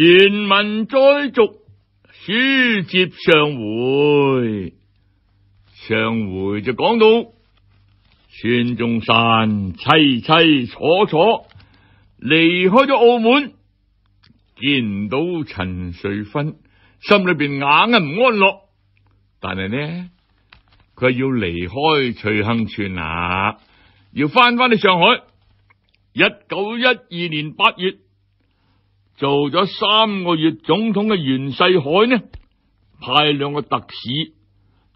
原文再续，书接上回，上回就讲到孙中山凄凄楚楚离开咗澳门，见唔到陈瑞芬，心里边硬系唔安乐。但系呢，佢要离开徐亨村啊，要翻翻去上海。一九一二年八月。做咗三个月总统嘅袁世凯呢，派两个特使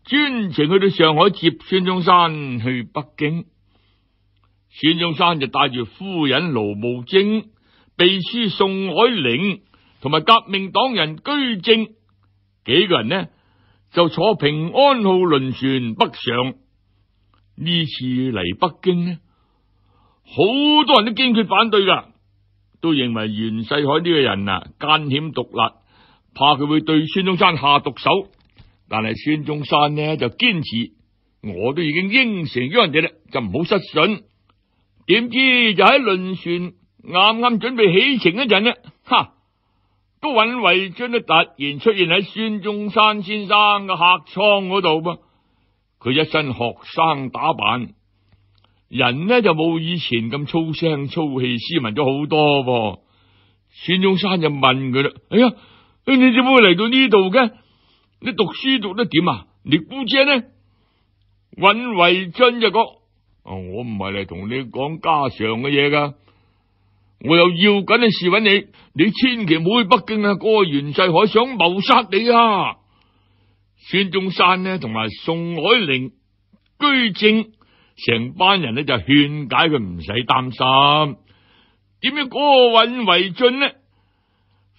专程去到上海接孙中山去北京。孙中山就带住夫人卢慕贞、秘书宋霭龄同埋革命党人居正几个人呢，就坐平安号轮船北上。呢次嚟北京呢，好多人都坚决反对噶。都认为袁世凯呢个人啊奸险独立，怕佢会对孙中山下毒手。但系孙中山呢就坚持，我都已经应承咗人哋啦，就唔好失信。点知就喺轮船啱啱准备起程嗰阵呢，哈，都尹维尊都突然出现喺孙中山先生嘅客舱嗰度噃，佢一身学生打扮。人呢就冇以前咁粗声粗气，斯文咗好多噃。孙中山就问佢啦：，哎呀，你点会嚟到呢度嘅？你读书读得点啊？你姑姐呢？尹维真就讲：，哦，我唔系嚟同你讲家常嘅嘢噶，我有要紧嘅事揾你，你千祈唔好去北京啊！嗰个袁世海想谋杀你啊！孙中山呢同埋宋海龄居正。成班人呢就劝解佢唔使担心，点解嗰个尹维俊呢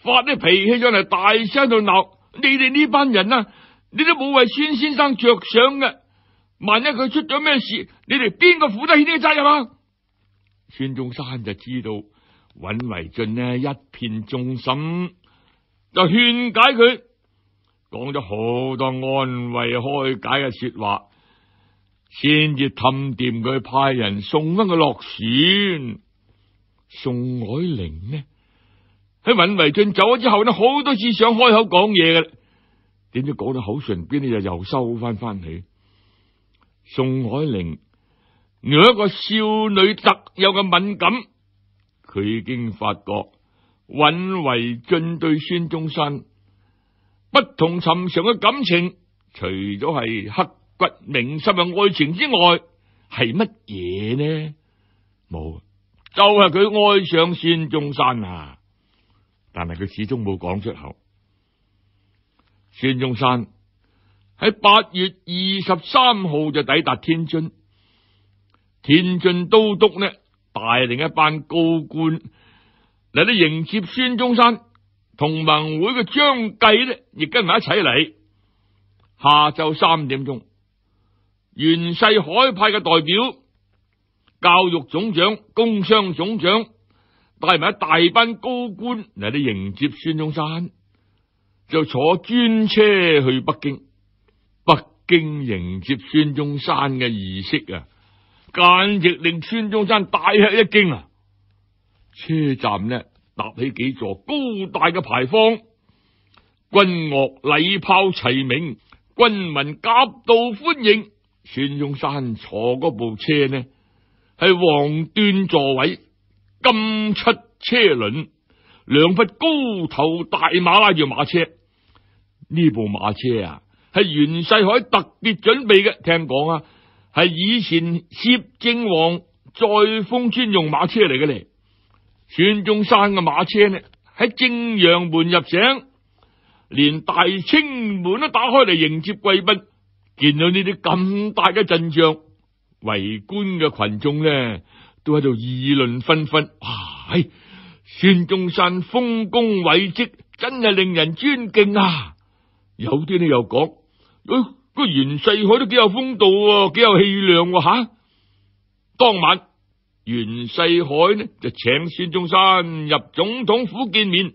发啲脾气上嚟，大声度闹你哋呢班人啊！你都冇为孙先生着想嘅，万一佢出咗咩事，你哋边个负得起呢个责任啊？孙中山就知道尹维俊呢一片忠心，就劝解佢，讲咗好多安慰开解嘅说话。先至氹掂佢，派人送翻佢落船。宋海玲呢？喺尹维俊走咗之后，呢好多次想开口讲嘢嘅，点知讲到口唇边呢，就又收翻翻去。宋海玲有一个少女特有嘅敏感，佢已经发觉尹维俊对孙中山不同寻常嘅感情，除咗系黑。骨铭心嘅爱情之外系乜嘢呢？冇，就系佢爱上孙中山啊！但系佢始终冇讲出口。孙中山喺八月二十三号就抵达天津，天津都督呢带领一班高官嚟到迎接孙中山，同盟会嘅张继呢亦跟埋一齐嚟。下昼三点钟。袁世海派嘅代表、教育总长、工商总长带埋一大班高官嚟，到迎接孙中山，就坐专车去北京。北京迎接孙中山嘅仪式啊，简直令孙中山大吃一惊啊！车站呢搭起几座高大嘅牌坊，军乐礼炮齐鸣，军民夹道欢迎。孙中山坐嗰部车呢，系黄端座位、金漆车轮，两匹高头大马拉住马车。呢部马车啊，系袁世海特别准备嘅。听讲啊，系以前摄政王再封专用马车嚟嘅咧。孙中山嘅马车呢，喺正阳门入城，连大清门都打开嚟迎接贵宾。见到呢啲咁大嘅阵仗，围观嘅群众呢都喺度议论纷纷。哇！孙中山丰功伟绩真系令人尊敬啊！有啲呢又讲：，个袁世海都几有风度，几有气量吓。当晚，袁世海呢就请孙中山入总统府见面。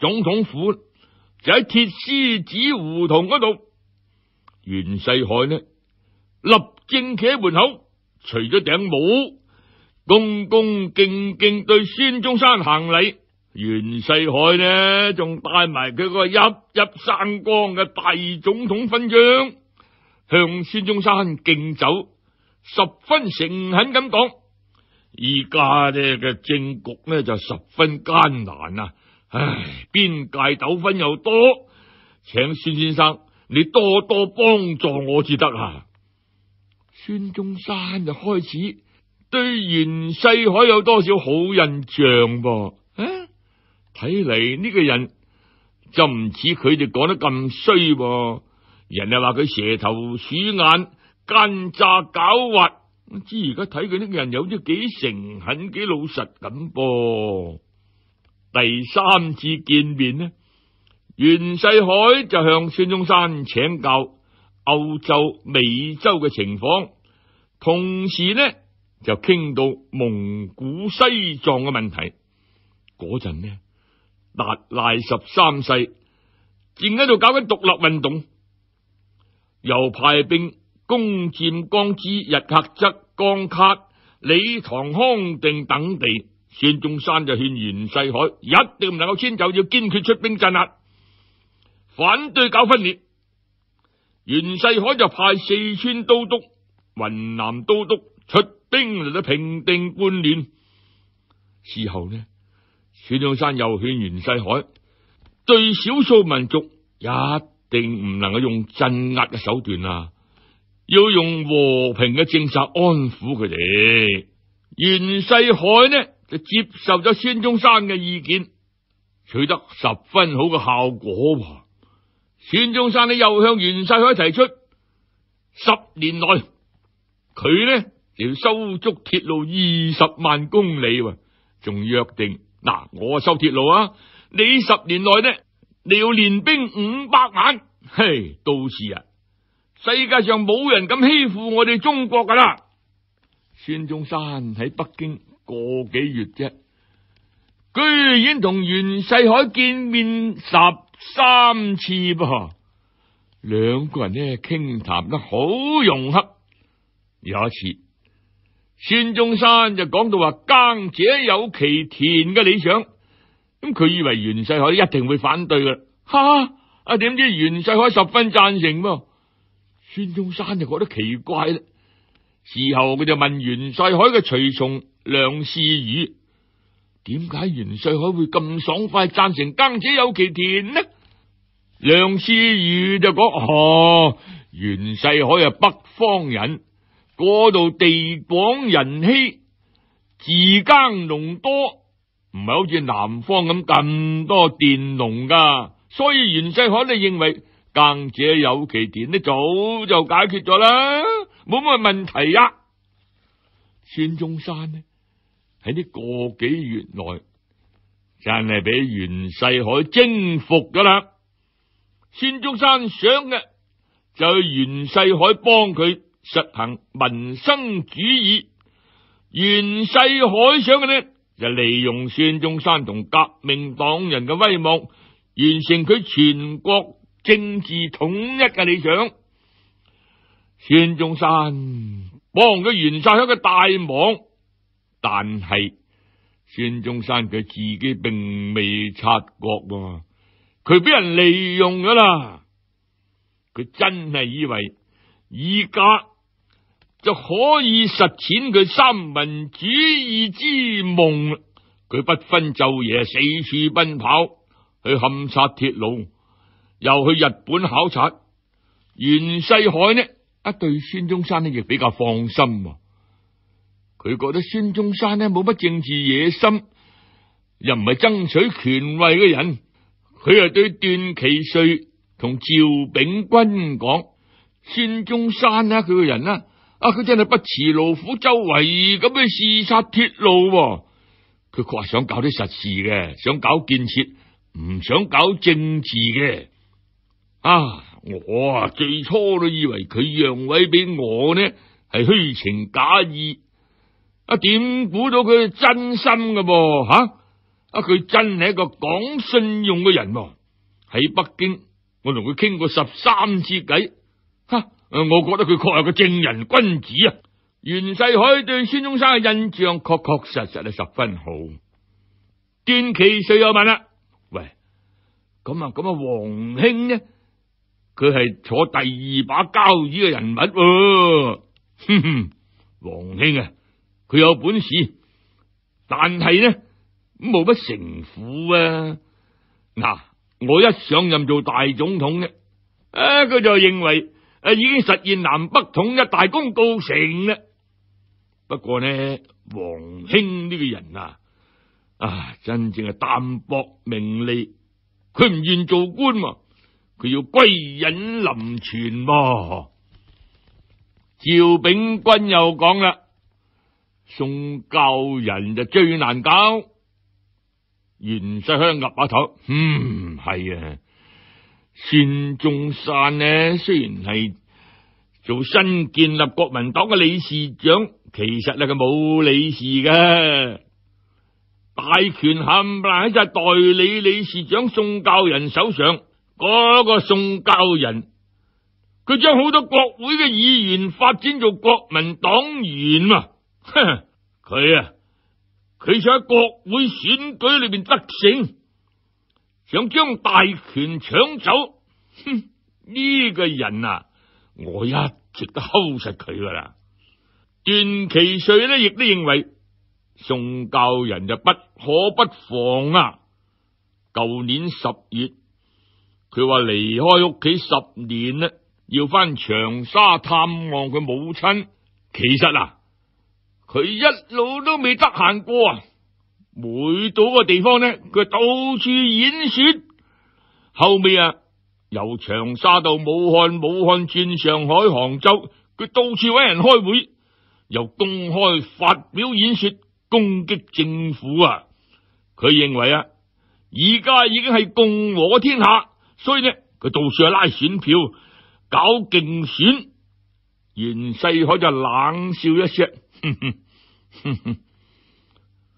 总统府就喺铁狮子胡同嗰度。袁世凯呢，立正企喺门口，除咗顶帽，恭恭敬敬对孙中山行礼。袁世凯呢，仲带埋佢个熠熠生光嘅大总统勋章，向孙中山敬酒，十分诚恳咁讲：，依家呢嘅政局呢就十分艰难啊！唉，边界纠纷又多，请孙先生。你多多帮助我至得啊！孙中山就开始对袁世海有多少好印象噃？睇嚟呢个人就唔似佢哋讲得咁衰，人哋话佢蛇头鼠眼、奸诈狡猾。我知而家睇佢呢个人有啲几诚恳、几老实咁噃。第三次见面呢？袁世海就向孙中山请教欧洲、美洲嘅情况，同时呢就倾到蒙古、西藏嘅问题。嗰阵呢达赖十三世正喺度搞紧独立运动，又派兵攻占江之日喀则、江卡、理塘、康定等地。孙中山就劝袁世海一定唔能够迁走，要坚决出兵镇压。反对搞分裂，袁世凯就派四川都督、云南都督出兵嚟到平定叛乱。事后呢，孙中山又劝袁世凯，对少数民族一定唔能够用镇压嘅手段啊，要用和平嘅政策安抚佢哋。袁世凯呢就接受咗孙中山嘅意见，取得十分好嘅效果。孙中山呢又向袁世凯提出，十年内佢呢就要修足铁路二十万公里，仲约定嗱，我修铁路啊，你十年内呢你要练兵五百万，嘿，到时啊，世界上冇人敢欺负我哋中国噶啦。孙中山喺北京个几月啫，居然同袁世凯见面十。三次噃。两个人呢倾谈得好融洽。有一次，孙中山就讲到话耕者有其田嘅理想，咁佢以为袁世凯一定会反对噶，吓，啊点知袁世凯十分赞成噃，孙中山就觉得奇怪啦。事后佢就问袁世凯嘅随从梁思宇。点解袁世海会咁爽快赞成耕者有其田呢？梁思宇就讲：哦，袁世海啊，北方人，嗰度地广人稀，自耕农多，唔系好似南方咁咁多佃农噶，所以袁世海你认为耕者有其田，呢早就解决咗啦，冇乜问题啊！孙中山呢？喺啲个几月内，真系俾袁世海征服噶啦。孙中山想嘅就系袁世海帮佢实行民生主义，袁世海想嘅呢就利用孙中山同革命党人嘅威望，完成佢全国政治统一嘅理想。孙中山帮咗袁世海嘅大忙。但系孙中山佢自己并未察觉，佢俾人利用咗啦。佢真系以为而家就可以实践佢三民主义之梦佢不分昼夜四处奔跑去勘察铁路，又去日本考察。袁世海呢，一对孙中山呢，亦比较放心。啊。佢觉得孙中山呢冇乜政治野心，又唔系争取权位嘅人，佢又对段祺瑞同赵炳君讲：孙中山呢佢个人呢，啊佢真系不辞劳苦，周围咁去视察铁路。佢确系想搞啲实事嘅，想搞建设，唔想搞政治嘅。啊，我啊最初都以为佢让位俾我呢，系虚情假意。啊，点估到佢真心嘅噃吓，啊佢真系一个讲信用嘅人喎。喺北京，我同佢倾过十三次偈，吓，我觉得佢确系个正人君子啊。袁世凯对孙中山嘅印象确确实实系十分好。段祺瑞又问啦：，喂，咁啊咁啊，黄兴呢？佢系坐第二把交椅嘅人物。哼哼，黄兴啊！佢有本事，但系呢冇乜城府啊！嗱，我一上任做大总统呢，啊，佢就认为啊已经实现南北统一大功告成啦。不过呢，王兴呢个人啊，啊，真正系淡泊名利，佢唔愿做官嘛，佢要归隐林泉。赵炳君又讲啦。宋教人就最难搞，袁世香岌下头，嗯系啊，孙中山呢虽然系做新建立国民党嘅理事长，其实呢佢冇理事嘅，大权冚唪唥喺只代理理事长宋教仁手上，嗰个宋教仁，佢将好多国会嘅议员发展做国民党员啊。佢啊，佢想喺国会选举里边得胜，想将大权抢走。呢个人啊，我一直都 h 实佢噶啦。段祺瑞呢，亦都认为宋教仁就不可不防啊。旧年十月，佢话离开屋企十年呢，要翻长沙探望佢母亲。其实啊。佢一路都未得闲过啊！每到个地方呢，佢到处演说。后尾啊，由长沙到武汉，武汉转上海、杭州，佢到处搵人开会，又公开发表演说攻击政府啊！佢认为啊，而家已经系共和天下，所以呢，佢到处去拉选票，搞竞选。袁世凯就冷笑一声。哼哼，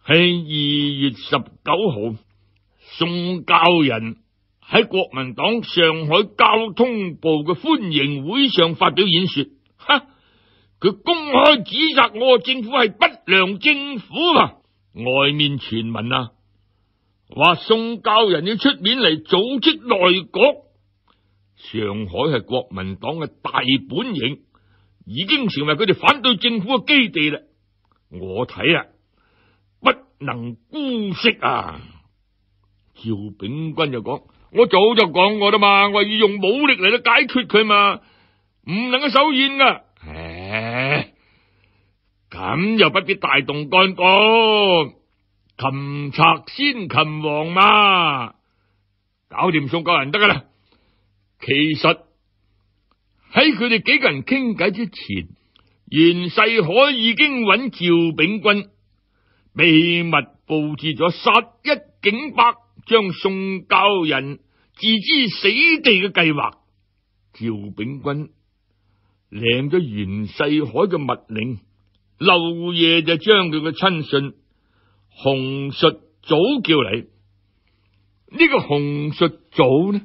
喺二月十九号，宋教仁喺国民党上海交通部嘅欢迎会上发表演说，哈，佢公开指责我政府系不良政府啊！外面传闻啊，话宋教仁要出面嚟组织内阁，上海系国民党嘅大本营。已经成为佢哋反对政府嘅基地啦，我睇啊，不能姑息啊！赵炳君就讲：，我早就讲过啦嘛，我要用武力嚟到解决佢嘛，唔能够手软噶。唉，咁又不必大动干戈，擒贼先擒王嘛，搞掂送救人得噶啦。其实。喺佢哋几个人倾偈之前，袁世海已经揾赵炳君秘密布置咗杀一儆百，将宋教仁置之死地嘅计划。赵炳君领咗袁世海嘅密令，漏爷就将佢嘅亲信洪述祖叫嚟。呢个洪述祖呢？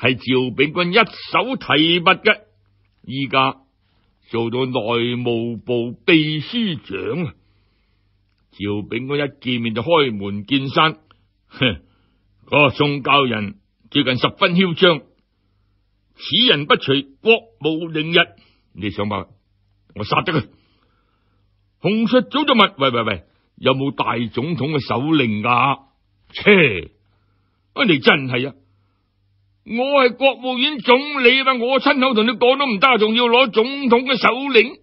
系赵炳坤一手提拔嘅，依家做到内务部秘书长啊！赵炳坤一见面就开门见山，哼，个宋教人最近十分嚣张，此人不除，国无宁日。你办法，我杀得佢。洪术早就问：喂喂喂，有冇大总统嘅手令啊？切，你真系啊！我系国务院总理啊，我亲口同你讲都唔得，仲要攞总统嘅首领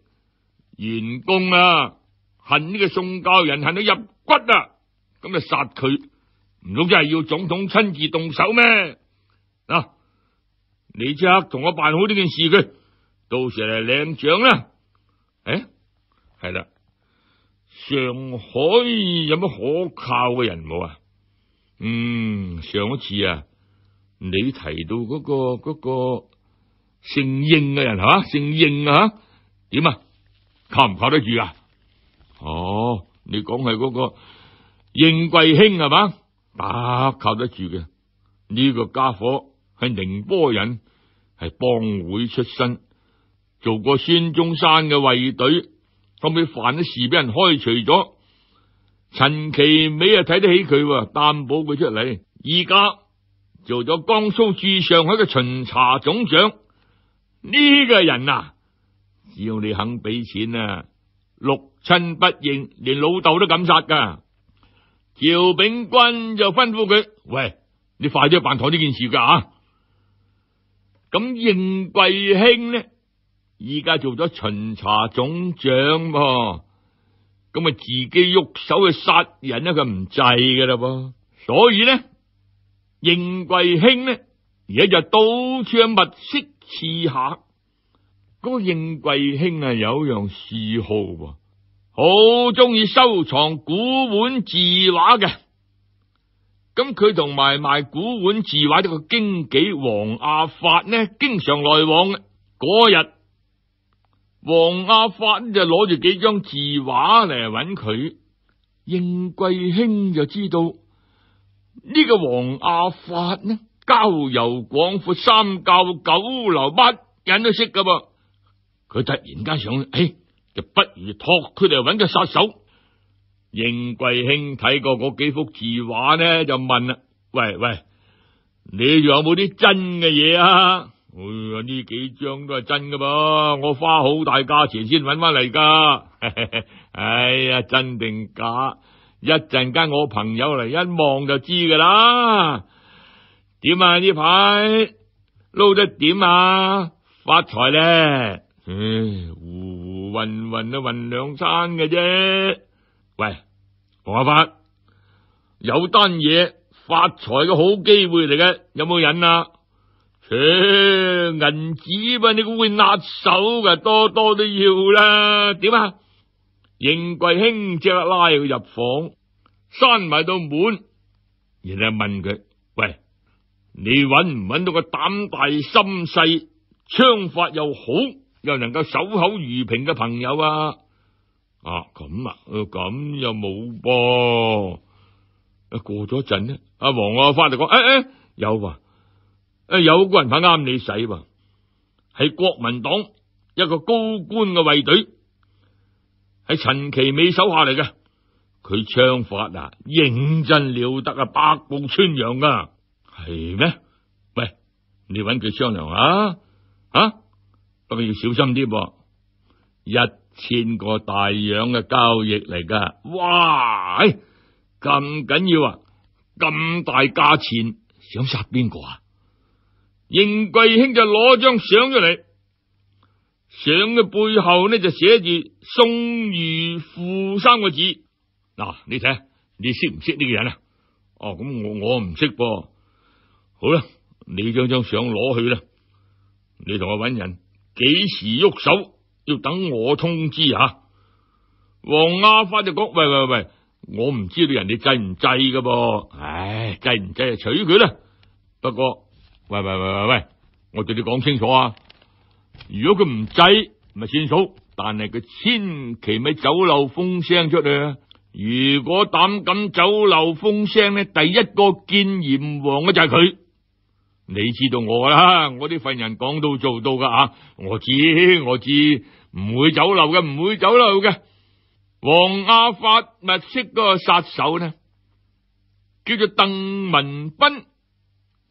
员工啊！恨呢个宋教人恨到入骨啊！咁就杀佢，唔通真系要总统亲自动手咩？嗱，你即刻同我办好呢件事佢，到时嚟领奖啦。诶，系啦，上海有乜可靠嘅人冇啊？嗯，上一次啊。你提到嗰个嗰个姓应嘅人吓，姓应啊？点啊？靠唔靠得住啊？哦，你讲系嗰个应贵卿系嘛？啊，靠得住嘅呢个家伙系宁波人，系帮会出身，做过孙中山嘅卫队，后尾犯咗事俾人开除咗。陈其美啊睇得起佢，担保佢出嚟，而家。做咗江苏驻上海嘅巡查总长呢个人啊，只要你肯俾钱啊，六亲不认，连老豆都敢杀噶。赵炳君就吩咐佢：喂，你快啲办妥呢件事噶吓。咁应贵兴呢？依家做咗巡查总长噃，咁啊自己喐手去杀人呢？佢唔制噶啦噃，所以呢？应贵卿呢，而家就到处有物色刺客。嗰个应贵卿啊，有样嗜好，好中意收藏古碗字画嘅。咁佢同埋卖古碗字画呢个经纪黄阿发呢，经常来往嗰日，黄阿发就攞住几张字画嚟揾佢，应贵卿就知道。呢个黄阿发呢？交游广阔，三教九流乜人都识噶噃。佢突然间想，哎，就不如托佢嚟揾个杀手。应贵卿睇过嗰几幅字画呢，就问啦：，喂喂，你仲有冇啲真嘅嘢啊？哎呀，呢几张都系真噶噃，我花好大价钱先揾翻嚟噶。哎呀，真定假？一阵间我朋友嚟一望就知噶啦，点啊呢排捞得点啊发财咧，唉胡糊混混啊混两餐嘅啫。喂黄阿发，有单嘢发财嘅好机会嚟嘅，有冇人啊？抢银纸吧，你咁会拿手噶，多多都要啦，点啊？应贵兴即刻拉佢入房，闩埋到门，然后问佢：，喂，你揾唔揾到个胆大心细、枪法又好，又能够守口如瓶嘅朋友啊？啊，咁啊，咁又冇噃。啊，过咗阵呢，阿黄阿花就讲：，诶诶，有啊，诶有个人拍啱你使，系国民党一个高官嘅卫队。系陈其美手下嚟嘅，佢枪法啊认真了得啊，百步穿杨噶，系咩？喂，你揾佢商量啊啊，不过要小心啲，一千个大洋嘅交易嚟噶，哇！咁紧要啊，咁大价钱，想杀边个啊？应贵卿就攞张相出嚟。相嘅背后呢就写住宋玉富三个字，嗱你睇，你识唔识呢个人啊？哦，咁我我唔识噃。好啦，你将张相攞去啦，你同我揾人，几时喐手要等我通知啊？黄阿花就讲：喂喂喂，我唔知道人哋制唔制噶噃，唉，制唔制就取佢啦。不过，喂喂喂喂喂，我对你讲清楚啊！如果佢唔制咪算数，但系佢千祈咪走漏风声出去。如果胆敢走漏风声呢，第一个见阎王嘅就系佢。你知道我啦，我啲份人讲到做到噶吓，我知我知，唔会走漏嘅，唔会走漏嘅。黄阿发密识嗰个杀手呢，叫做邓文斌，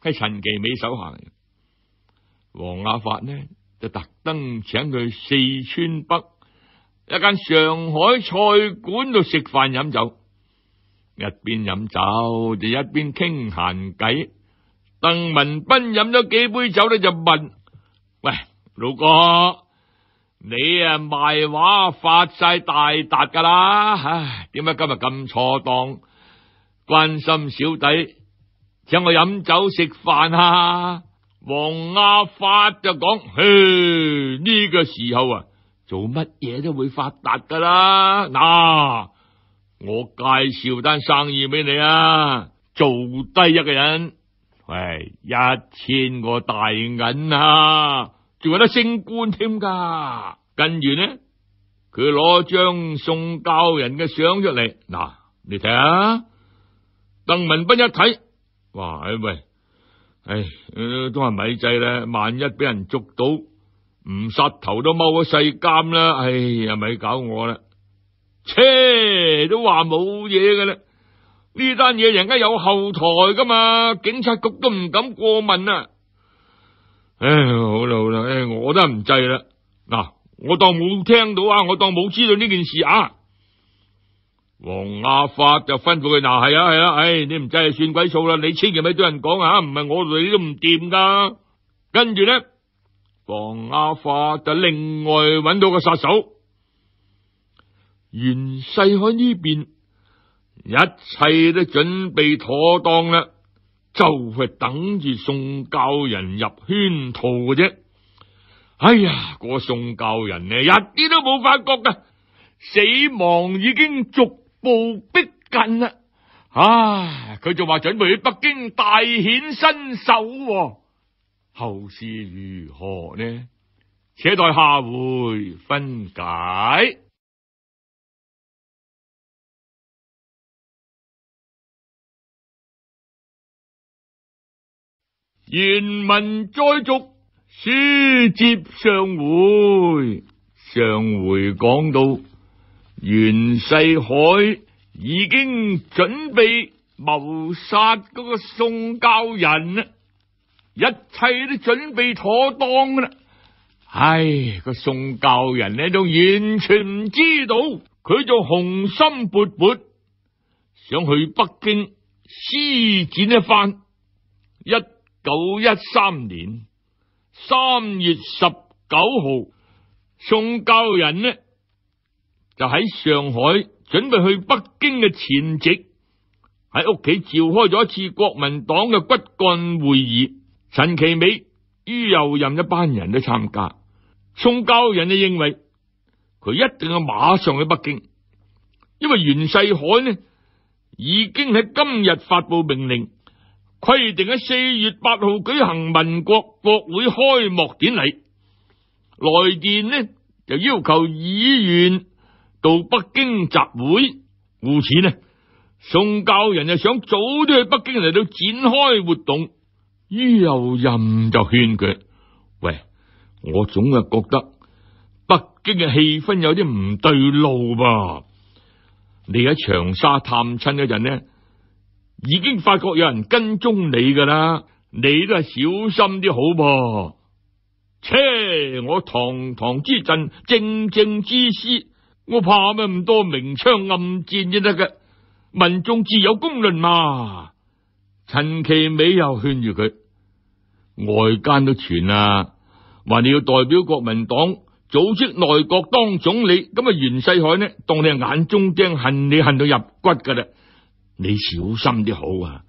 系陈其美手下。嚟。黄阿发呢？特登请佢四川北一间上海菜馆度食饭饮酒，一边饮酒就一边倾闲偈。邓文斌饮咗几杯酒咧，就问：喂，老哥，你啊卖画发晒大达噶啦，点解今日咁错当？关心小弟，请我饮酒食饭啊！黄阿发就讲：，嘿，呢个时候啊，做乜嘢都会发达噶啦。嗱，我介绍单生意俾你啊，做低一个人，喂，一千个大银啊，仲有得升官添噶。跟住呢，佢攞张宋教人嘅相出嚟，嗱，你睇啊。邓文斌一睇，哇，喂。唉，都系咪制啦，万一俾人捉到，唔杀头都踎咗世监啦。哎呀，咪搞我啦，切都话冇嘢噶啦。呢单嘢人家有后台噶嘛，警察局都唔敢过问啊。唉，好啦好啦，唉，我都唔制啦。嗱，我当冇听到啊，我当冇知道呢件事啊。黄阿发就吩咐佢：嗱系啊系啊，唉，你唔真系算鬼数啦！你千祈咪对人讲啊，唔系我哋都唔掂噶。跟住咧，黄阿发就另外揾到个杀手。袁世海呢边，一切都准备妥当啦，就系等住宋教人入圈套嘅啫。哎呀，个宋教人呢，一啲都冇发觉噶，死亡已经逐。步逼近啦！唉，佢就话准备去北京大显身手，后事如何呢？且待下回分解。原文再续，书接上回，上回讲到。袁世海已经准备谋杀嗰个宋教人啦，一切都准备妥当啦。唉，个宋教人呢，都完全唔知道，佢就雄心勃勃，想去北京施展一番。一九一三年三月十九号，宋教人呢？就喺上海准备去北京嘅前夕，喺屋企召开咗一次国民党嘅骨干会议。陈其美、于右任一班人都参加。宋教仁就认为佢一定要马上去北京，因为袁世凯呢已经喺今日发布命令，规定喺四月八号举行民国国会开幕典礼。来电呢就要求议员。到北京集会，故此呢，宋教人就想早啲去北京嚟到展开活动。于右任就劝佢：，喂，我总系觉得北京嘅气氛有啲唔对路噃。你喺长沙探亲嘅阵呢，已经发觉有人跟踪你噶啦，你都系小心啲好噃。切，我堂堂之阵，正正之师。我怕咩咁多明枪暗箭先得嘅，民众自有公论嘛。陈其美又劝住佢，外间都传啦，话你要代表国民党，组织内阁当总理，咁啊袁世海呢，当你系眼中钉，恨你恨到入骨噶啦，你小心啲好啊。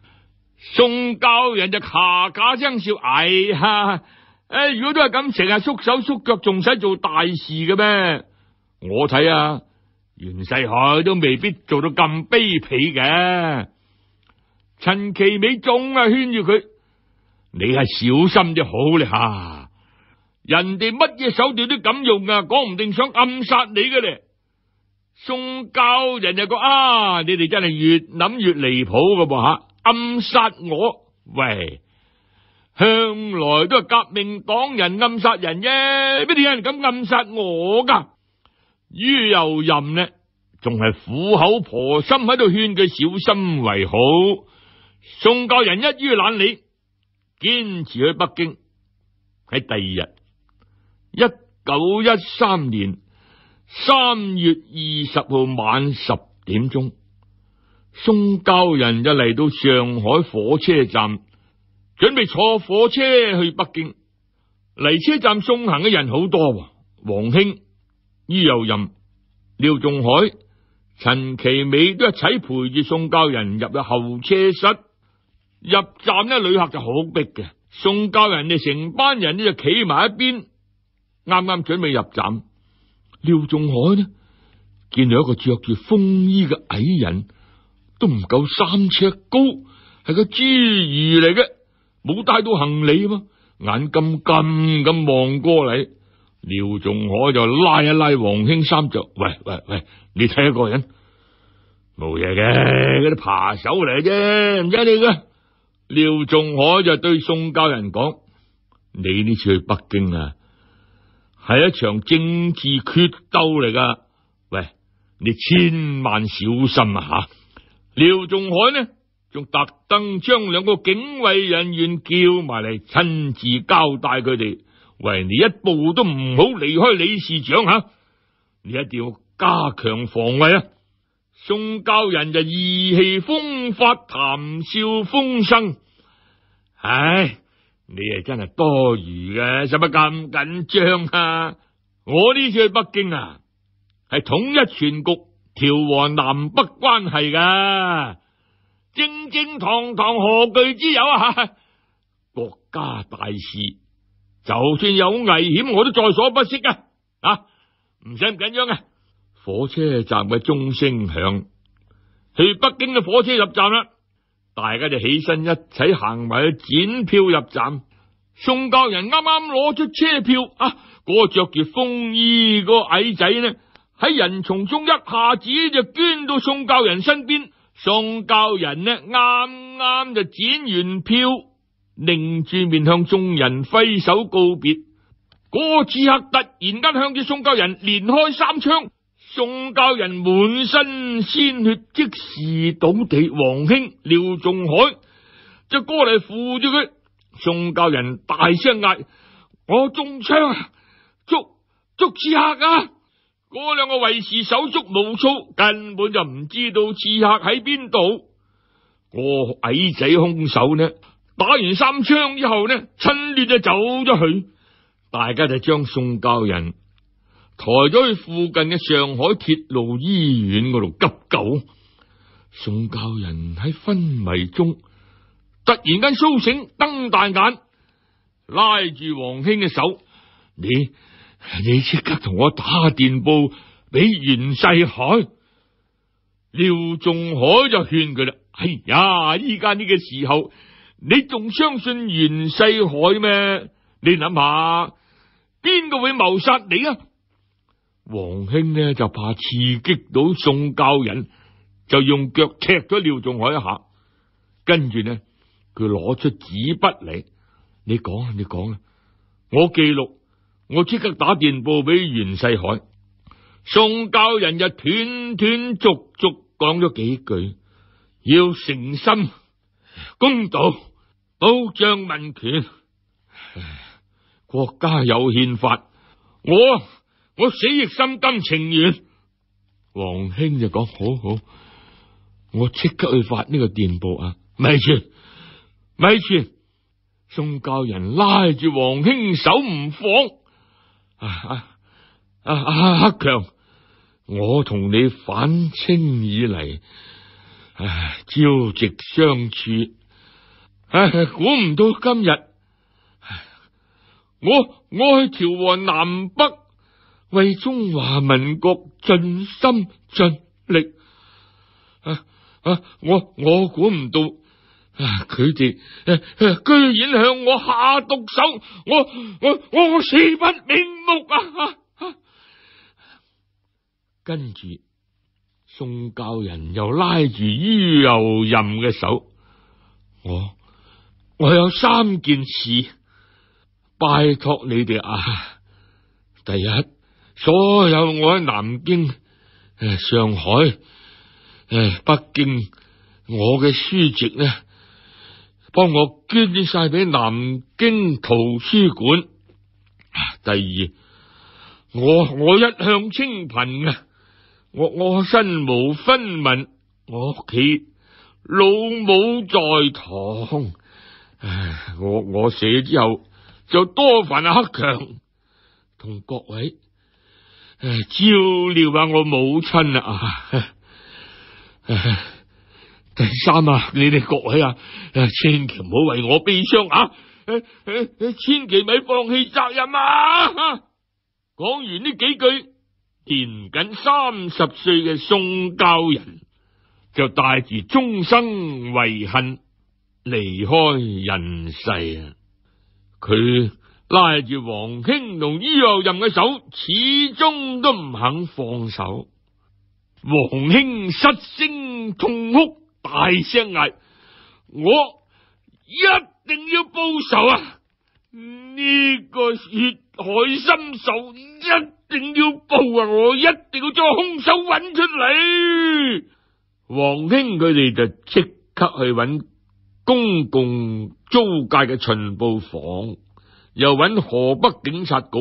宋教人就下下声笑，哎哈，诶，如果都系咁，成日缩手缩脚，仲使做大事嘅咩？我睇啊，袁世海都未必做到咁卑鄙嘅。陈其美总啊，劝住佢，你系小心啲好啦。吓，人哋乜嘢手段都敢用啊，讲唔定想暗杀你嘅咧。宋教人就讲：，啊，你哋真系越谂越离谱噶，吓暗杀我？喂，向来都系革命党人暗杀人啫，边哋有人敢暗杀我噶？于又任呢，仲系苦口婆心喺度劝佢小心为好。宋教人一于懒理，坚持去北京。喺第二日，一九一三年三月二十号晚十点钟，宋教人就嚟到上海火车站，准备坐火车去北京。嚟车站送行嘅人好多，王兄。伊又任廖仲海、陈其美都一齐陪住宋教人入咗候车室入站呢，旅客就好逼嘅。宋教人哋成班人呢就企埋一边，啱啱准备入站。廖仲海呢，见到一个着住风衣嘅矮人，都唔够三尺高，系个侏儿嚟嘅，冇带到行李啊嘛，眼金金咁望过嚟。廖仲海就拉一拉黄兴三就，喂喂喂，你睇一个人，冇嘢嘅，嗰啲扒手嚟啫，唔一你嘅。廖仲海就对宋教仁讲：，你呢次去北京啊，系一场政治决斗嚟噶，喂，你千万小心啊吓。廖仲海呢，仲特登将两个警卫人员叫埋嚟，亲自交代佢哋。喂，你一步都唔好离开李市长吓，你一定要加强防卫啊！宋教人就意气风发，谈笑风生。唉，你啊真系多余嘅，使乜咁紧张啊？我呢次去北京啊，系统一全局，调和南北关系噶，正正堂堂，何惧之有啊？国家大事。就算有危险，我都在所不惜噶。啊，唔使唔紧张嘅。火车站嘅钟声响，去北京嘅火车入站啦。大家就起身一齐行埋去剪票入站。宋教人啱啱攞出车票啊，嗰个着住风衣个矮仔呢，喺人丛中一下子就捐到宋教人身边。宋教人呢啱啱就剪完票。拧住面向众人挥手告别，嗰刺客突然间向住宋教人连开三枪，宋教人满身鲜血即时倒地。黄兴、廖仲海就过嚟扶住佢，宋教人大声嗌：我中枪啊！捉捉刺客啊！嗰两个卫士手足无措，根本就唔知道刺客喺边度。个矮仔凶手呢？打完三枪之后呢，趁乱就走咗去。大家就将宋教仁抬咗去附近嘅上海铁路医院嗰度急救。宋教仁喺昏迷中突然间苏醒，瞪大眼，拉住黄兴嘅手：，你你即刻同我打电报俾袁世海。廖仲海就劝佢啦：，哎呀，依家呢个时候。你仲相信袁世海咩？你谂下，边个会谋杀你啊？黄兄呢就怕刺激到宋教人，就用脚踢咗廖仲海一下。跟住呢，佢攞出纸笔嚟，你讲，你讲啊，我记录，我即刻打电报俾袁世海。宋教人就断断续续讲咗几句，要诚心。公道，保障民权，国家有宪法，我我死亦心甘情愿。王兄就讲：好好，我即刻去发呢个电报啊！咪住咪住，宋教人拉住王兄手唔放。啊啊啊！黑强，我同你反清以嚟，唉，朝夕相处。估唔到今日，我我去调和南北，为中华民国尽心尽力。啊啊！我我估唔到，佢哋居然向我下毒手，我我我我死不瞑目啊！跟住，宋教仁又拉住于右任嘅手，我。我有三件事拜托你哋啊！第一，所有我喺南京、诶上海、诶北京，我嘅书籍呢，帮我捐晒俾南京图书馆。第二，我我一向清贫嘅，我我身无分文，我屋企老母在堂。唉，我我死咗之后就多烦阿黑强同各位照料下我母亲啊！第三啊，你哋各位啊，千祈唔好为我悲伤啊！千祈唔放弃责任啊！讲完呢几句，年仅三十岁嘅宋教人就带住终生遗恨。离开人世啊！佢拉住黄兴同于后任嘅手，始终都唔肯放手。黄兴失声痛哭，大声嗌：我一定要报仇啊！呢个血海深仇一定要报啊！我一定要将凶手揾出嚟。黄兴佢哋就即刻去揾。公共租界嘅巡捕房又揾河北警察局，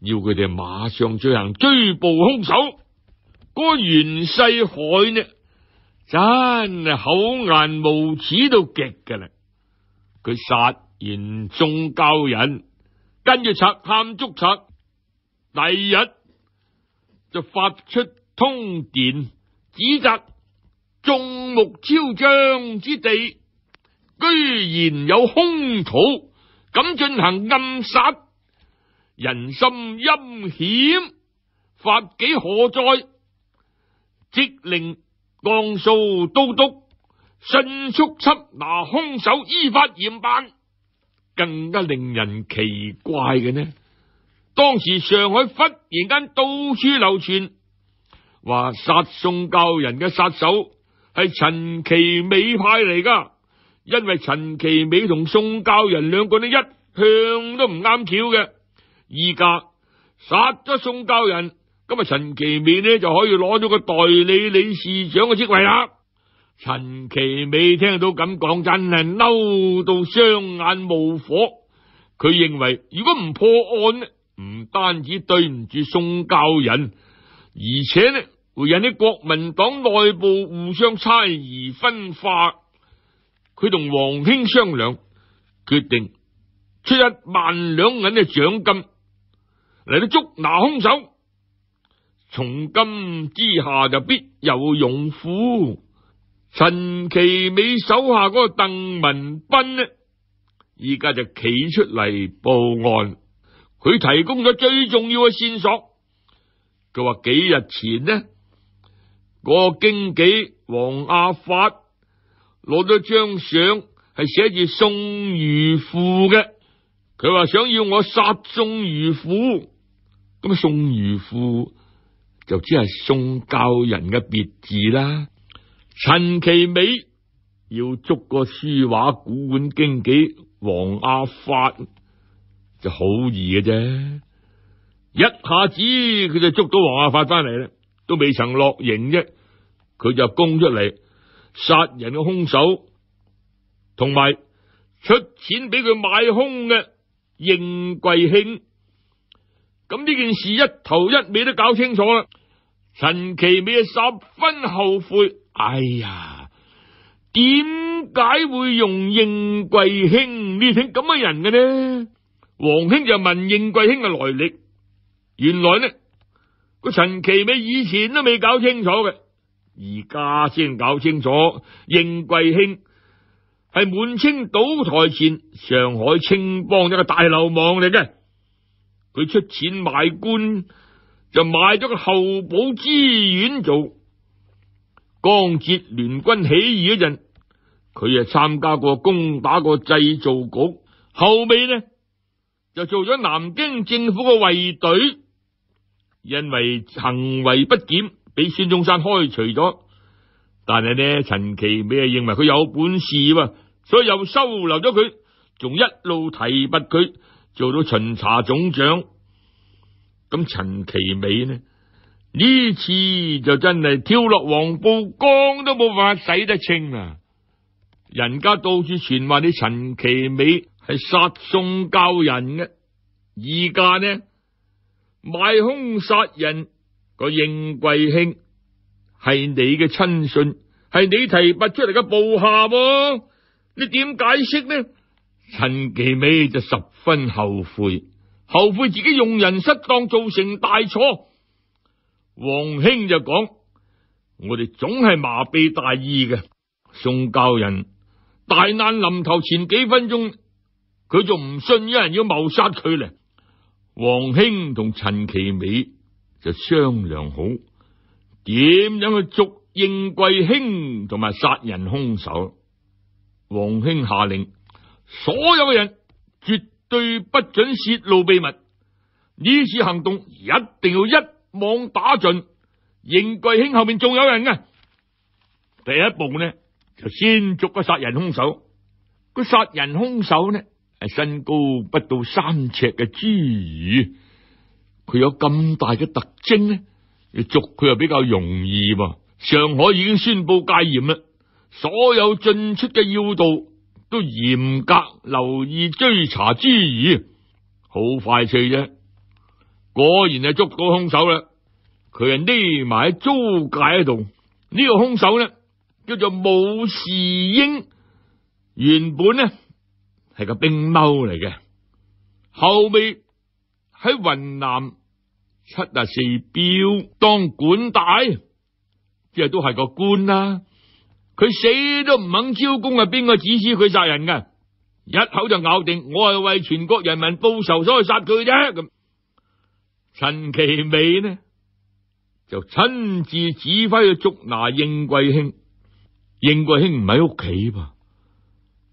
要佢哋马上进行追捕凶手。嗰袁世海呢，真系口硬无耻到极噶啦！佢杀言众教人，跟住贼喊捉贼，第二日就发出通电指责众目昭彰之地。居然有凶徒咁进行暗杀，人心阴险，法纪何在？即令江苏都督迅速缉拿凶手，依法严办。更加令人奇怪嘅呢？当时上海忽然间到处流传，话杀宋教人嘅杀手系陈其美派嚟噶。因为陈其美同宋教仁两个呢一向都唔啱巧嘅，而家杀咗宋教仁，咁啊陈其美呢就可以攞咗个代理理事长嘅职位啦。陈其美听到咁讲真系嬲到双眼冒火，佢认为如果唔破案呢，唔单止对唔住宋教仁，而且呢会引啲国民党内部互相猜疑分化。佢同黄兴商量，决定出一万两银嘅奖金嚟到捉拿凶手。从今之下就必有勇夫。陈其美手下嗰个邓文斌呢，依家就企出嚟报案。佢提供咗最重要嘅线索。佢话几日前呢，个经纪黄阿发。攞咗张相系写住宋如父嘅，佢话想要我杀宋如父，咁宋如父就只系宋教人嘅别字啦。陈其美要捉个书画古玩经纪黄阿发就好易嘅啫，一下子佢就捉到黄阿发翻嚟啦，都未曾落营啫，佢就供出嚟。杀人嘅凶手，同埋出钱俾佢买凶嘅应贵兴，咁呢件事一头一尾都搞清楚啦。陈其美啊，十分后悔。哎呀，点解会用应贵兴呢啲咁嘅人嘅呢？黄兄就问应贵兴嘅来历。原来呢个陈其美以前都未搞清楚嘅。而家先搞清楚，应贵卿系满清倒台前上海青帮一个大流氓嚟嘅，佢出钱卖官，就买咗个后补资院做。江浙联军起义嗰阵，佢啊参加过攻打个制造局，后尾呢就做咗南京政府嘅卫队，因为行为不检。俾孙中山开除咗，但系呢陈其美啊认为佢有本事，所以又收留咗佢，仲一路提拔佢做到巡查总长。咁陈其美呢呢次就真系跳落黄埔江都冇法洗得清啊！人家到处传话你陈其美系杀宋教人嘅，而家呢卖凶杀人。个应贵卿系你嘅亲信，系你提拔出嚟嘅部下，你点解释呢？陈其美就十分后悔，后悔自己用人失当，造成大错。王兴就讲：我哋总系麻痹大意嘅。宋教人大难临头前几分钟，佢就唔信有人要谋杀佢咧。王兴同陈其美。就商量好点样去捉应贵兴同埋杀人凶手。王兄下令，所有嘅人绝对不准泄露秘密。呢次行动一定要一网打尽。应贵兴后面仲有人嘅。第一步呢，就先捉个杀人凶手。个杀人凶手呢，系身高不到三尺嘅侏儒。佢有咁大嘅特征呢？捉佢又比较容易。上海已经宣布戒严啦，所有进出嘅要道都严格留意追查之疑。好快脆啫，果然系捉到凶手啦。佢系匿埋喺租界喺度。呢个凶手呢，叫做武士英。原本呢系个兵猫嚟嘅，后尾。喺云南七啊四标当管带，即系都系个官啦。佢死都唔肯招供系边个指使佢杀人嘅？一口就咬定我系为全国人民报仇，所以杀佢啫。咁陈其美呢，就亲自指挥去捉拿应桂卿。应桂卿唔喺屋企噃，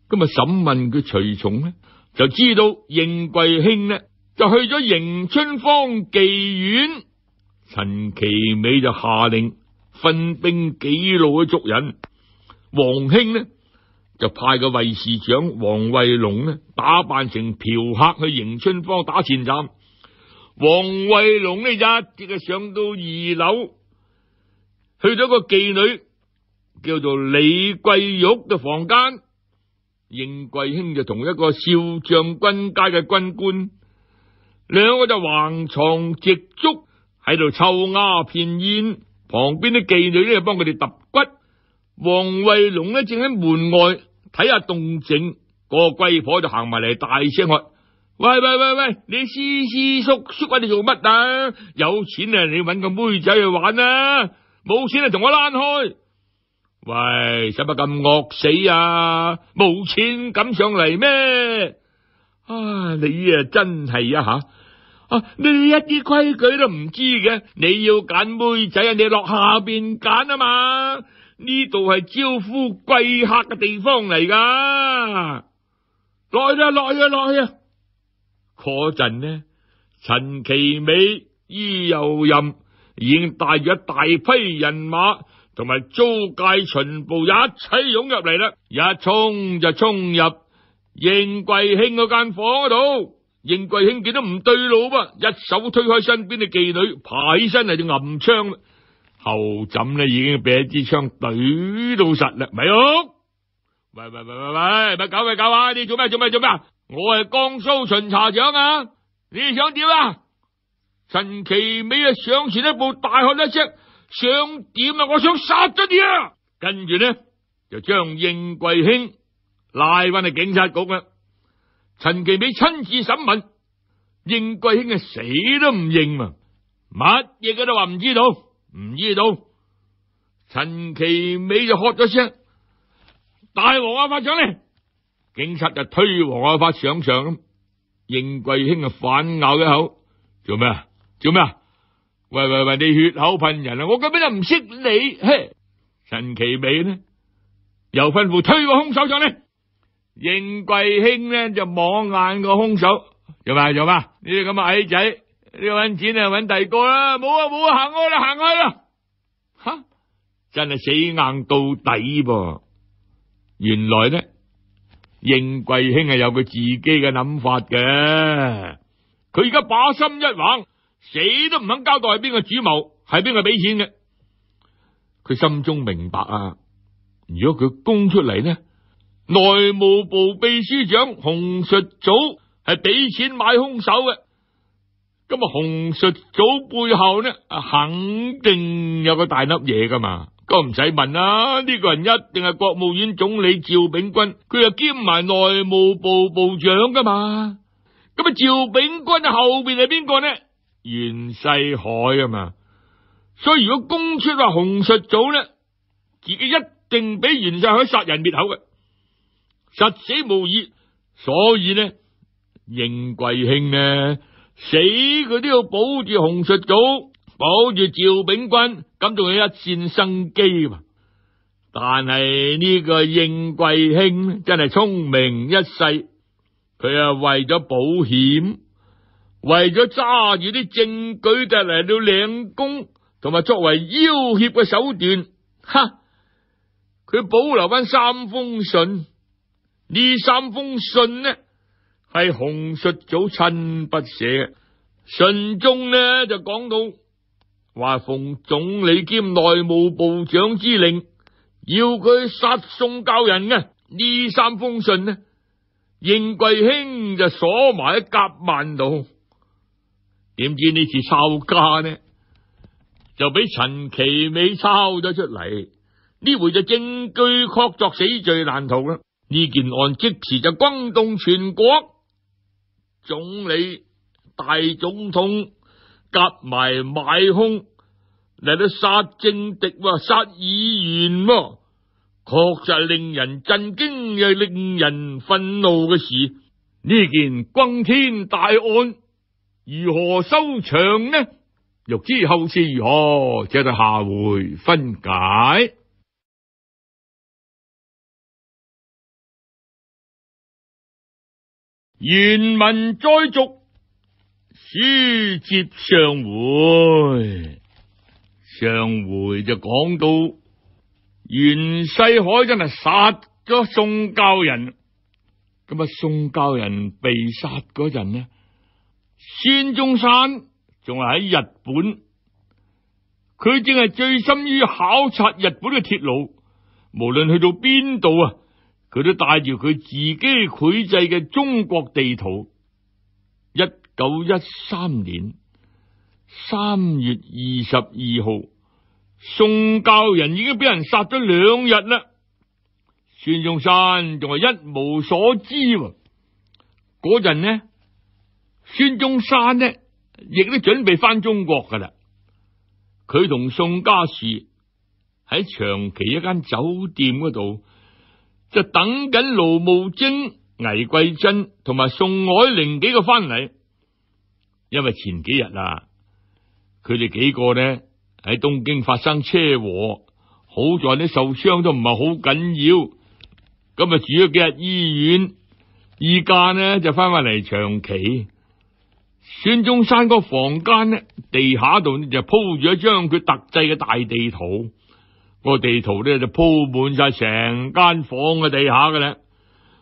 今日审问佢随从呢，就知道应桂卿呢。就去咗迎春坊妓院，陈其美就下令分兵几路嘅族人，王兴呢就派个卫士长王卫龙呢打扮成嫖客去迎春坊打前站，王卫龙呢一直就上到二楼，去咗个妓女叫做李桂玉嘅房间，应桂卿就同一个少将军阶嘅军官。两个就横床直足喺度臭鸦片烟，旁边啲妓女咧帮佢哋揼骨。黄卫龙咧正喺门外睇下动静，个贵婆就行埋嚟大声话：，喂喂喂喂，你丝丝叔叔喺度做乜啊？有钱啊，你搵个妹仔去玩啊！冇钱啊，同我拉开。喂，使乜咁恶死啊？冇钱敢上嚟咩？啊，你啊真系啊吓！啊！你一啲规矩都唔知嘅，你要拣妹仔啊？你落下边拣啊嘛？呢度系招呼贵客嘅地方嚟噶，来啊来啊来啊！嗰阵呢，陈其美、伊又任已经带住一大批人马同埋租界巡捕一齐涌入嚟啦，一冲就冲入应贵卿嗰间房度。应贵卿见得唔对路噃，一手推开身边嘅妓女，爬起身嚟就揞枪后枕呢已经俾一支枪怼到实啦，咪好。喂喂喂喂喂，咪搞咪搞啊！你做咩做咩做咩？我系江苏巡查长啊！你想点啊？陈其美啊上前一步，大喝一声：想点啊！我想杀咗你啊！跟住呢，就将应贵卿拉翻去警察局啦。陈其美亲自审问，应桂卿啊死都唔认啊！乜嘢佢都话唔知道，唔知道。陈其美就喝咗声：大王阿发上嚟！警察就推王阿发上场。应桂卿啊反咬一口，做咩啊？做咩啊？喂喂喂，你血口喷人啊！我根本就唔识你。嘿，陈其美呢？又吩咐推个凶手上嚟。应桂卿咧就望眼个凶手，做咩做咩？呢啲咁嘅矮仔，呢揾钱啊揾二个啦，冇啊冇啊，行开啦行开啦！吓，真系死硬到底噃！原来呢，应桂卿系有佢自己嘅谂法嘅。佢而家把心一横，死都唔肯交代系边个主谋，系边个俾钱嘅。佢心中明白啊，如果佢供出嚟呢？内务部秘书长洪述祖系俾钱买凶手嘅，咁啊，洪述祖背后呢，肯定有个大粒嘢噶嘛，咁唔使问啦。呢个人一定系国务院总理赵炳君，佢又兼埋内务部部长噶嘛。咁啊，赵炳君后边系边个呢？袁世海啊嘛，所以如果公出话洪述祖呢，自己一定俾袁世海杀人灭口嘅。实死无疑，所以呢，应贵卿呢死佢都要保住洪术祖，保住赵炳君，咁仲有一线生机。但系呢个应贵卿真系聪明一世，佢啊为咗保险，为咗揸住啲证据就嚟到领功，同埋作为要挟嘅手段。哈，佢保留翻三封信。呢三封信呢系洪述祖亲笔写嘅，信中呢就讲到话，奉总理兼内务部长之令，要佢杀宋教人嘅呢三封信呢，应贵卿就锁埋喺夹万度，点知呢次抄家呢就俾陈其美抄咗出嚟，呢回就证据确凿，死罪难逃啦。呢件案即时就轰动全国，总理、大总统夹埋买空嚟到杀政敌，杀议员，确实系令人震惊又令人愤怒嘅事。呢件轰天大案如何收场呢？欲知后事如何，且到下回分解。原文再续，书接上回，上回就讲到袁世海真系杀咗宋教仁，咁啊宋教仁被杀嗰阵呢，孙中山仲系喺日本，佢正系醉心于考察日本嘅铁路，无论去到边度啊。佢都带住佢自己绘制嘅中国地图。一九一三年三月二十二号，宋教人已经俾人杀咗两日啦。孙中山仲系一无所知。嗰阵呢，孙中山呢亦都准备翻中国噶啦。佢同宋家树喺长期一间酒店嗰度。就等紧卢慕贞、倪桂珍同埋宋海玲几个翻嚟，因为前几日啊，佢哋几个呢喺东京发生车祸，好在啲受伤都唔系好紧要，咁啊住咗几日医院，依家呢就翻翻嚟长崎。孙中山个房间呢，地下度就铺住一张佢特制嘅大地图。个地图咧就铺满晒成间房嘅地下嘅啦。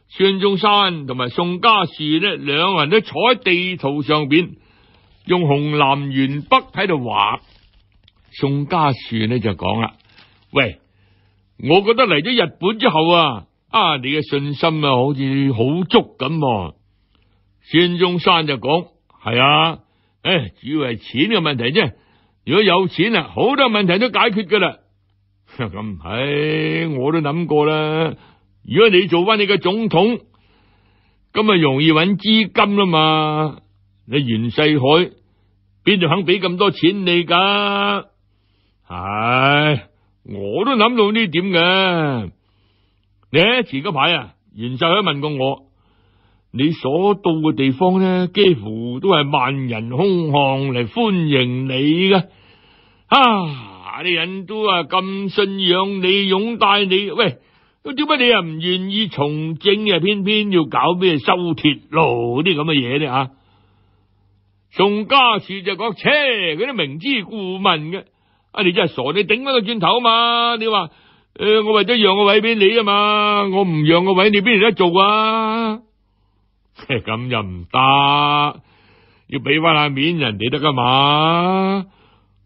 孙中山同埋宋家树咧，两人都坐喺地图上边，用红蓝圆笔喺度画。宋家树呢就讲啦：，喂，我觉得嚟咗日本之后啊，啊，你嘅信心啊，好似好足咁。孙中山就讲：系啊，诶，主要系钱嘅问题啫。如果有钱啊，好多问题都解决噶啦。咁 唉，我都谂过啦。如果你做翻你嘅总统，咁啊容易揾资金啦嘛。你袁世海边度肯俾咁多钱你噶？唉，我都谂到呢点嘅。呢前嗰排啊，袁世海问过我，你所到嘅地方咧，几乎都系万人空巷嚟欢迎你嘅啊。啲人都啊咁信仰你，拥戴你。喂，点解你又唔愿意从政，又偏偏要搞咩修铁路啲咁嘅嘢咧？吓，宋家树就讲：，切，佢啲明知故问嘅。啊，你真系傻，你顶翻个转头啊嘛！你话，诶，我为咗让个位俾你啊嘛，我唔让个位，你边度得做啊？咁又唔得，要俾翻下面人哋得噶嘛？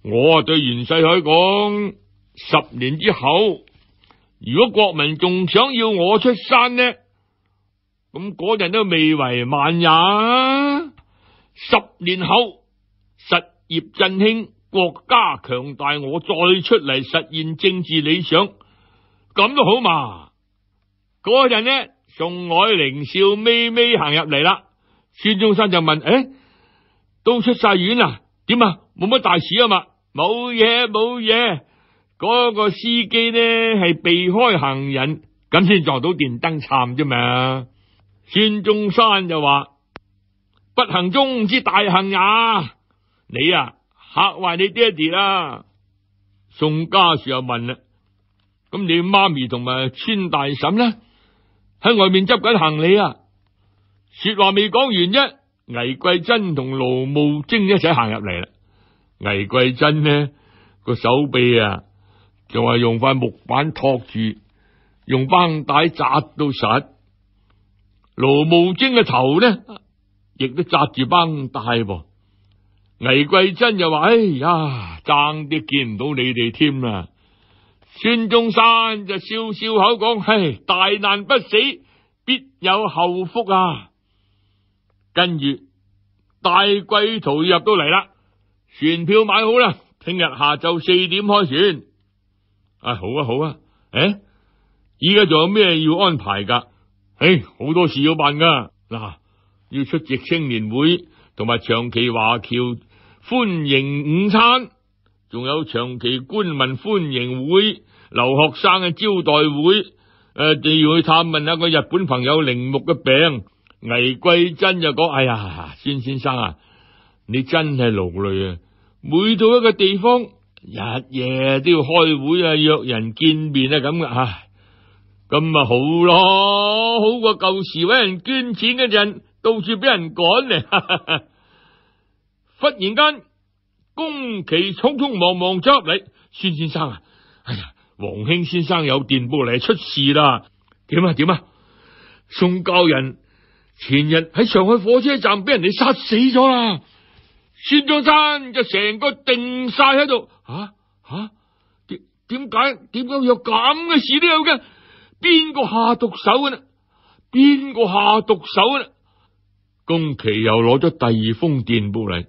我啊对袁世凯讲：十年之后，如果国民仲想要我出山呢，咁嗰阵都未为万也。十年后实业振兴，国家强大，我再出嚟实现政治理想，咁都好嘛？嗰阵呢，宋霭龄笑眯眯行入嚟啦。孙中山就问：诶，都出晒院啦？点啊？冇乜大事啊嘛？冇嘢冇嘢，嗰个司机咧系避开行人，咁先撞到电灯惨啫嘛。孙中山就话：不幸中之大幸也。你啊吓坏你爹哋啦。宋家树又问啦：咁你妈咪同埋孙大婶咧喺外面执紧行李啊？说话未讲完啫。倪桂珍同卢慕贞一齐行入嚟啦。倪桂珍呢个手臂啊，就系用块木板托住，用绷带扎到实。卢慕贞嘅头呢，亦都扎住绷带。倪桂珍又话：哎呀，争啲见唔到你哋添啦。孙中山就笑笑口讲：，唉，大难不死，必有后福啊！跟住大贵徒入到嚟啦。船票买好啦，听日下昼四点开船。啊，好啊，好啊，诶，依家仲有咩要安排噶？诶，好多事要办噶。嗱，要出席青年会同埋长期华侨欢迎午餐，仲有长期官民欢迎会、留学生嘅招待会。诶，仲要去探问下个日本朋友铃木嘅病。倪桂珍就讲：，哎呀，孙先生啊。你真系劳累啊！每到一个地方，日夜都要开会啊，约人见面啊，咁啊，吓。咁啊，好咯，好过旧时为人捐钱嗰阵，到处俾人赶嚟。忽然间，宫崎匆匆忙忙入嚟，孙先生啊，哎呀，黄兴先生有电报嚟，出事啦！点啊点啊，宋教人前日喺上海火车站俾人哋杀死咗啦！孙中山就成个定晒喺度，吓吓点点解？点解有咁嘅事都有嘅？边个下毒手嘅呢？边个下毒手呢？宫崎又攞咗第二封电报嚟，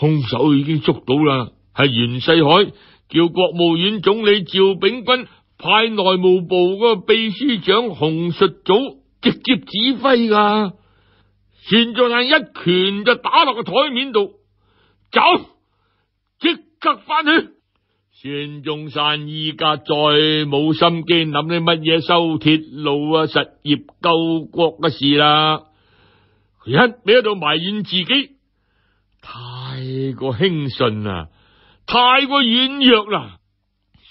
凶手已经捉到啦，系袁世海叫国务院总理赵炳君派内务部个秘书长洪述祖直接指挥噶。孙中山一拳就打落个台面度，走，即刻翻去。孙中山依家再冇心机谂啲乜嘢修铁路啊、实业救国嘅事啦，佢一喺度埋怨自己太过轻信啦，太过软弱啦，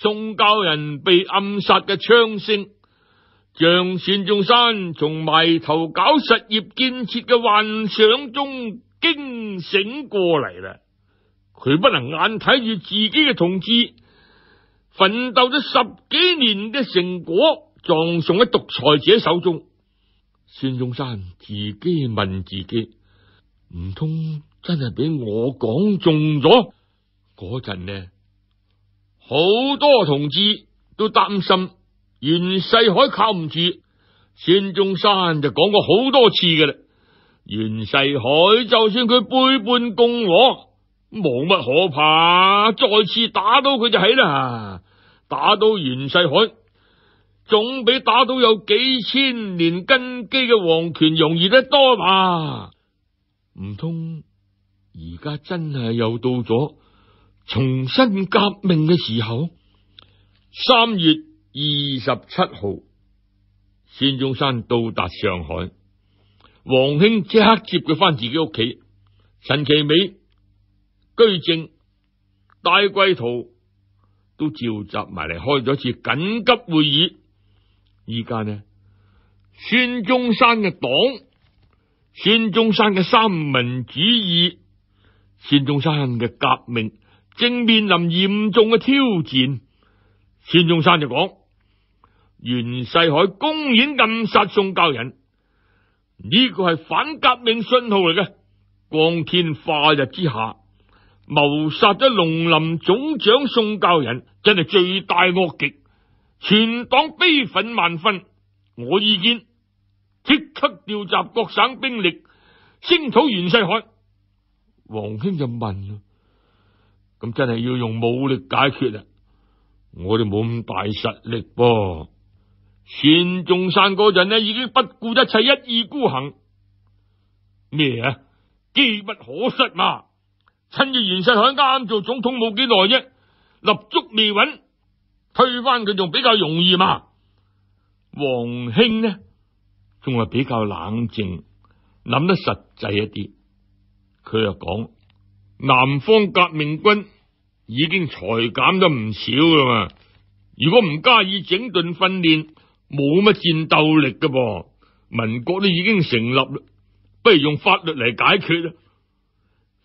宋教仁被暗杀嘅枪声。将孙中山从埋头搞实业建设嘅幻想中惊醒过嚟啦，佢不能眼睇住自己嘅同志奋斗咗十几年嘅成果葬送喺独裁者手中。孙中山自己问自己：唔通真系俾我讲中咗？嗰阵呢，好多同志都担心。袁世海靠唔住，孙中山就讲过好多次噶啦。袁世海就算佢背叛共和，冇乜可怕，再次打到佢就系啦。打到袁世海，总比打到有几千年根基嘅皇权容易得多嘛？唔通而家真系又到咗重新革命嘅时候？三月。二十七号，孙中山到达上海，黄兴即刻接佢翻自己屋企，陈其美、居正、戴季图都召集埋嚟开咗一次紧急会议。依家呢，孙中山嘅党、孙中山嘅三民主义、孙中山嘅革命正面临严重嘅挑战。孙中山就讲。袁世海公然暗杀宋教仁，呢个系反革命信号嚟嘅。光天化日之下谋杀咗农林总长宋教仁，真系罪大恶极，全党悲愤万分。我意见即刻调集各省兵力声讨袁世海。黄兄就问啦：咁真系要用武力解决啊？我哋冇咁大实力噃。孙中山嗰阵呢，已经不顾一切，一意孤行。咩啊？机不可失嘛。趁住袁世凯啱做总统冇几耐啫，立足未稳，推翻佢仲比较容易嘛。王兴呢，仲系比较冷静，谂得实际一啲。佢又讲：南方革命军已经裁减咗唔少噶嘛。如果唔加以整顿训练，冇乜战斗力嘅噃，民国都已经成立啦，不如用法律嚟解决啦。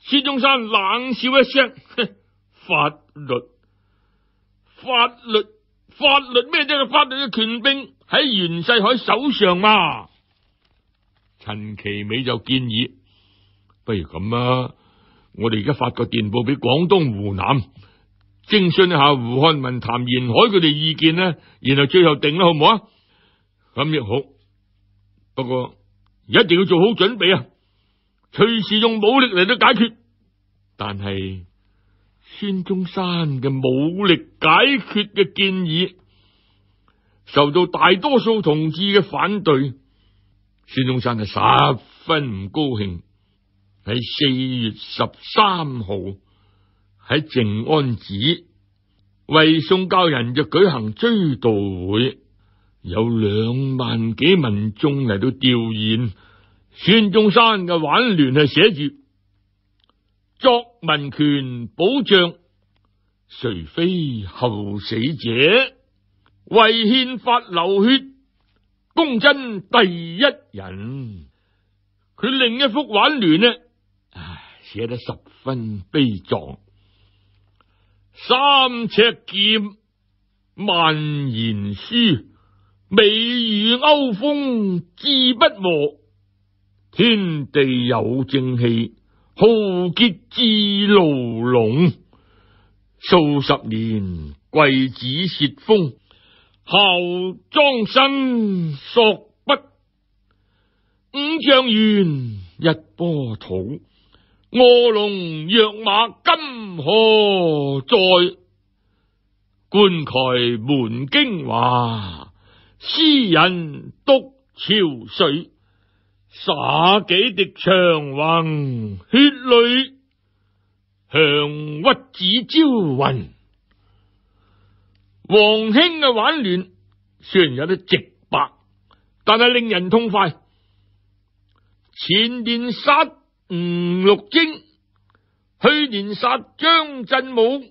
孙中山冷笑一声：，法律，法律，法律咩啫？法律嘅权兵喺袁世凯手上嘛。陈其美就建议：，不如咁啊，我哋而家发个电报俾广东、湖南，征询一下胡汉民、谭延海佢哋意见呢，然后最后定啦，好唔好啊？咁亦好，不过一定要做好准备啊！随时用武力嚟到解决，但系孙中山嘅武力解决嘅建议，受到大多数同志嘅反对，孙中山就十分唔高兴。喺四月十三号喺静安寺为宋教仁就举行追悼会。有两万几民众嚟到吊唁，孙中山嘅挽联系写住：作民权保障，谁非后死者？为宪法流血，公真第一人。佢另一幅挽联呢？唉，写得十分悲壮。三尺剑，万言书。美与欧风志不和，天地有正气，浩劫自牢笼。数十年贵子涉风，后庄生索不。五丈原一波土，卧龙跃马今何在？观盖门京华。诗人独潮水，洒几滴长虹血泪，向屈子招魂。王兄嘅玩乱虽然有啲直白，但系令人痛快。前年杀吴六经，去年杀张振武，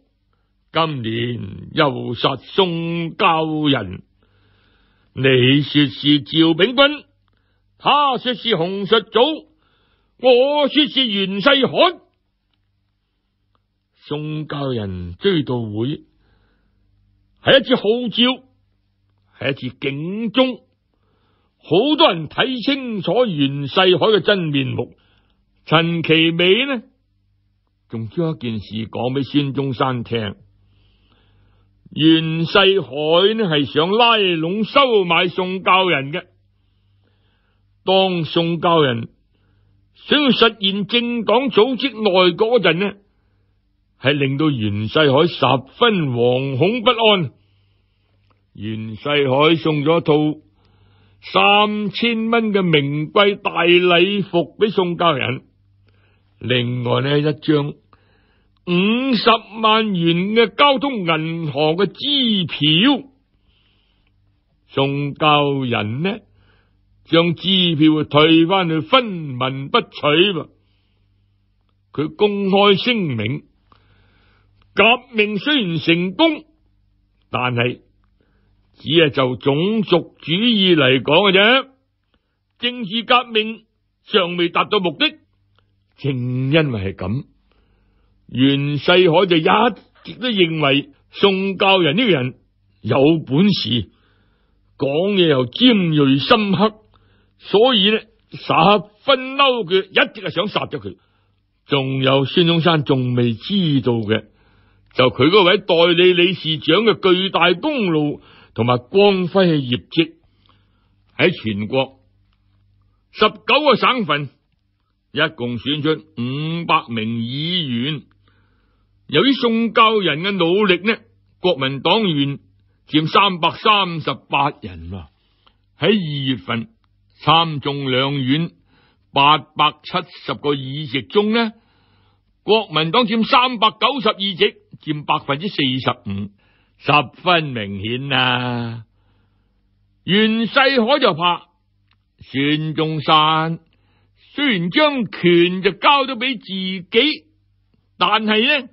今年又杀宋教人。你说是赵炳君，他说是洪术祖，我说是袁世凯。宋教仁追悼会系一次号召，系一次警钟。好多人睇清楚袁世凯嘅真面目。陈其美呢，仲将一件事讲俾孙中山听。袁世海呢系想拉拢收买宋教人嘅，当宋教人想要实现政党组织内阁嗰阵呢，系令到袁世海十分惶恐不安。袁世海送咗套三千蚊嘅名贵大礼服俾宋教人，另外呢一张。五十万元嘅交通银行嘅支票，宋教人呢将支票退翻去，分文不取佢公开声明：革命虽然成功，但系只系就种族主义嚟讲嘅啫。政治革命尚未达到目的，正因为系咁。袁世海就一直都认为宋教仁呢个人有本事，讲嘢又尖锐深刻，所以呢十分嬲佢，一直系想杀咗佢。仲有孙中山仲未知道嘅，就佢嗰位代理理事长嘅巨大功劳同埋光辉嘅业绩，喺全国十九个省份，一共选出五百名议员。由于宋教人嘅努力呢，国民党员占三百三十八人啊。喺二月份，三纵两院八百七十个议席中呢，国民党占三百九十二席，占百分之四十五，十分明显啊。袁世海就怕孙中山虽然将权就交咗俾自己，但系呢？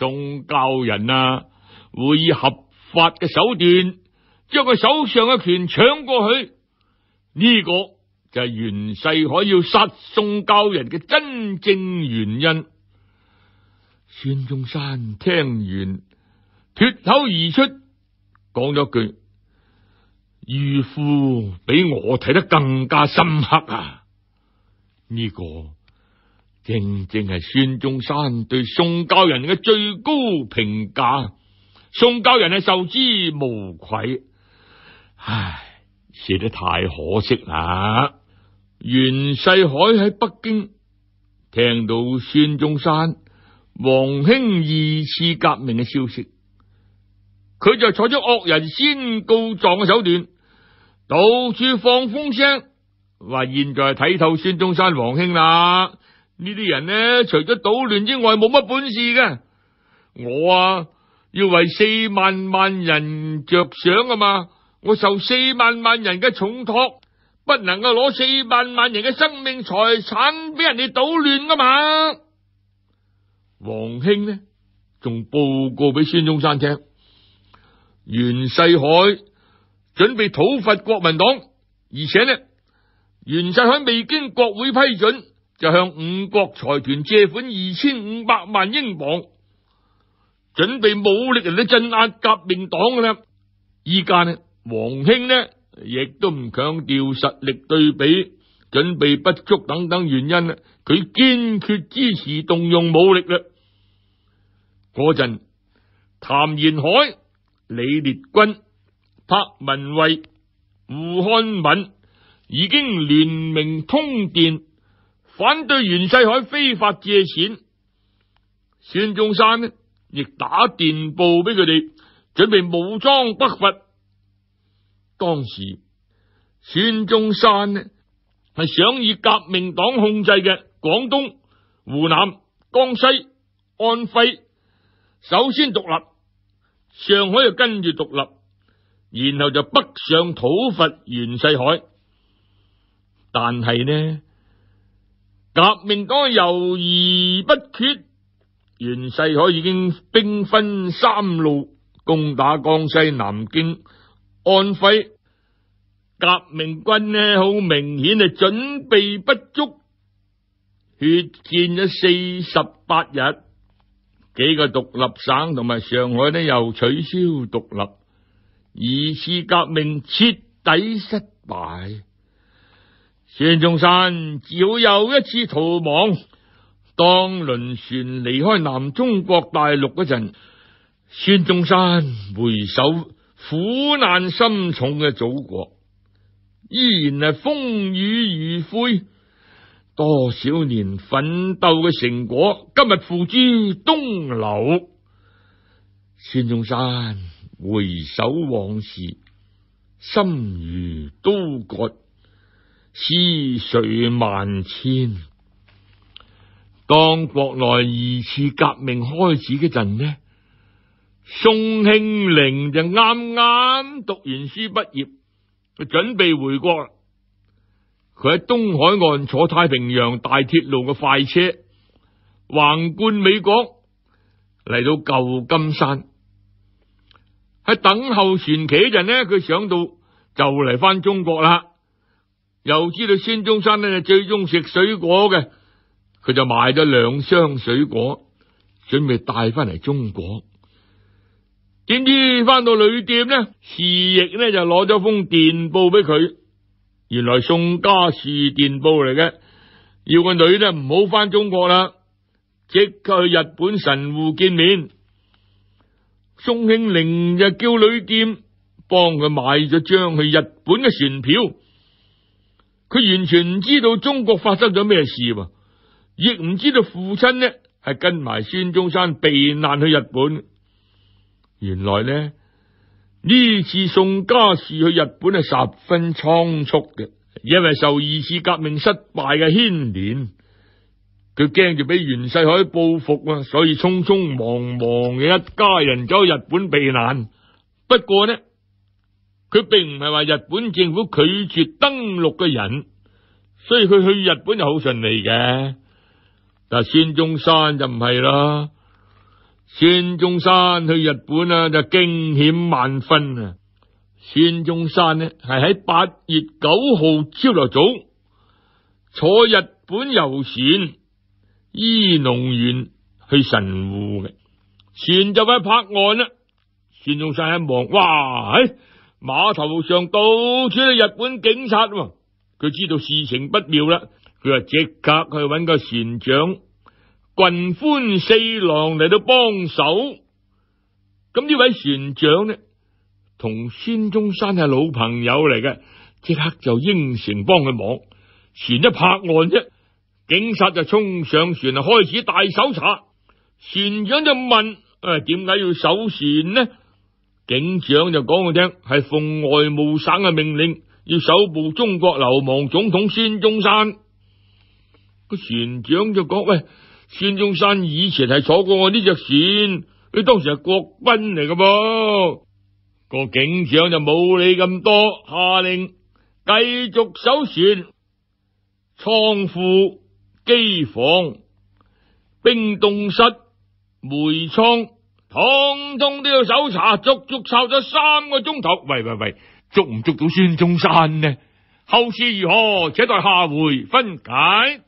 宋教人啊，会以合法嘅手段将佢手上嘅权抢过去，呢个就系袁世凯要杀宋教人嘅真正原因。孙中山听完脱口而出，讲咗句：渔夫比我睇得更加深刻啊！呢个。正正系孙中山对宋教仁嘅最高评价，宋教仁系受之无愧。唉，死得太可惜啦！袁世海喺北京听到孙中山、黄兴二次革命嘅消息，佢就采取恶人先告状嘅手段，到处放风声，话现在睇透孙中山、黄兴啦。呢啲人呢，除咗捣乱之外，冇乜本事嘅。我啊，要为四万万人着想啊嘛，我受四万万人嘅重托，不能够攞四万万人嘅生命财产俾人哋捣乱噶嘛。黄兴呢，仲报告俾孙中山听，袁世海准备讨伐国民党，而且呢，袁世海未经国会批准。就向五国财团借款二千五百万英镑，准备武力嚟到镇压革命党嘅啦。依家呢，王兴呢，亦都唔强调实力对比、准备不足等等原因啦。佢坚决支持动用武力啦。嗰阵，谭延海、李烈军、柏文蔚、胡汉敏已经联名通电。反对袁世海非法借钱，孙中山呢亦打电报俾佢哋，准备武装北伐。当时孙中山呢系想以革命党控制嘅广东、湖南、江西、安徽，首先独立，上海就跟住独立，然后就北上讨伐袁世海。但系呢？革命党犹豫不决，袁世凯已经兵分三路攻打江西、南京、安徽。革命军呢，好明显系准备不足，血战咗四十八日，几个独立省同埋上海呢又取消独立，二次革命彻底失败。孙中山只好又一次逃亡。当轮船离开南中国大陆嗰阵，孙中山回首苦难深重嘅祖国，依然系风雨如晦。多少年奋斗嘅成果，今日付诸东流。孙中山回首往事，心如刀割。思绪万千，当国内二次革命开始嘅阵呢，宋庆龄就啱啱读完书毕业，佢准备回国啦。佢喺东海岸坐太平洋大铁路嘅快车，横贯美国嚟到旧金山，喺等候船期嗰阵呢，佢想到就嚟翻中国啦。又知道孙中山呢，最中食水果嘅，佢就买咗两箱水果，准备带翻嚟中国。点知翻到旅店呢？侍役呢就攞咗封电报俾佢，原来宋家树电报嚟嘅，要个女呢唔好翻中国啦，即刻去日本神户见面。宋庆龄就叫旅店帮佢买咗张去日本嘅船票。佢完全唔知道中国发生咗咩事，亦唔知道父亲呢系跟埋孙中山避难去日本。原来呢呢次宋家士去日本系十分仓促嘅，因为受二次革命失败嘅牵连，佢惊住俾袁世凯报复啊，所以匆匆忙忙嘅一家人走去日本避难。不过呢？佢并唔系话日本政府拒绝登陆嘅人，所以佢去日本就好顺利嘅。但孙中山就唔系啦，孙中山去日本啊就惊险万分啊！孙中山呢系喺八月九号朝头早坐日本游船伊农园去神户嘅船就快泊岸啦，孙中山一望，哇！码头上到处都日本警察，佢知道事情不妙啦，佢啊即刻去揾个船长群欢四郎嚟到帮手。咁呢位船长呢，同孙中山系老朋友嚟嘅，即刻就应承帮佢忙。船一泊岸啫，警察就冲上船开始大搜查。船长就问：诶，点解要搜船呢？警长就讲我听系奉外务省嘅命令，要守部中国流亡总统孙中山。个船长就讲：喂，孙中山以前系坐过我呢只船，佢当时系国军嚟嘅噃。个警长就冇理咁多，下令继续守船、仓库、机房、冰冻室、煤仓。通通都要搜查，足足搜咗三个钟头。喂喂喂，捉唔捉到孙中山呢？后事如何？且待下回分解。